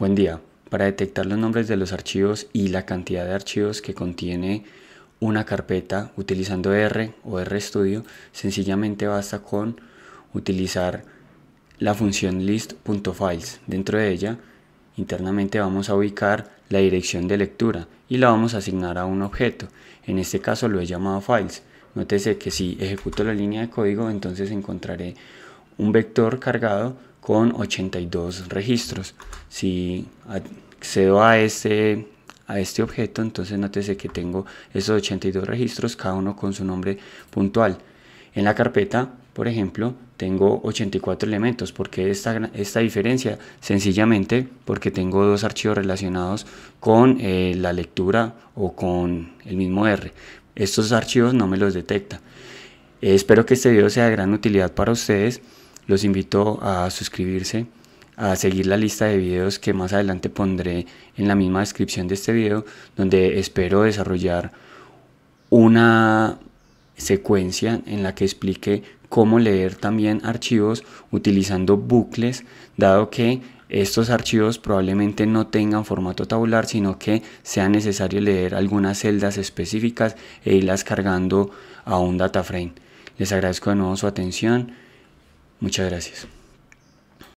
Buen día. Para detectar los nombres de los archivos y la cantidad de archivos que contiene una carpeta utilizando R o RStudio, sencillamente basta con utilizar la función list.files. Dentro de ella, internamente vamos a ubicar la dirección de lectura y la vamos a asignar a un objeto. En este caso lo he llamado files. Nótese que si ejecuto la línea de código, entonces encontraré un vector cargado con 82 registros. Si accedo a este, a este objeto, entonces nótese que tengo esos 82 registros, cada uno con su nombre puntual. En la carpeta, por ejemplo, tengo 84 elementos. ¿Por qué esta, diferencia? Sencillamente porque tengo dos archivos relacionados con eh, la lectura o con el mismo R. Estos archivos no me los detecta. Eh, espero que este video sea de gran utilidad para ustedes. Los invito a suscribirse, a seguir la lista de videos que más adelante pondré en la misma descripción de este video, donde espero desarrollar una secuencia en la que explique cómo leer también archivos utilizando bucles, dado que estos archivos probablemente no tengan formato tabular, sino que sea necesario leer algunas celdas específicas e irlas cargando a un data frame. Les agradezco de nuevo su atención. Muchas gracias.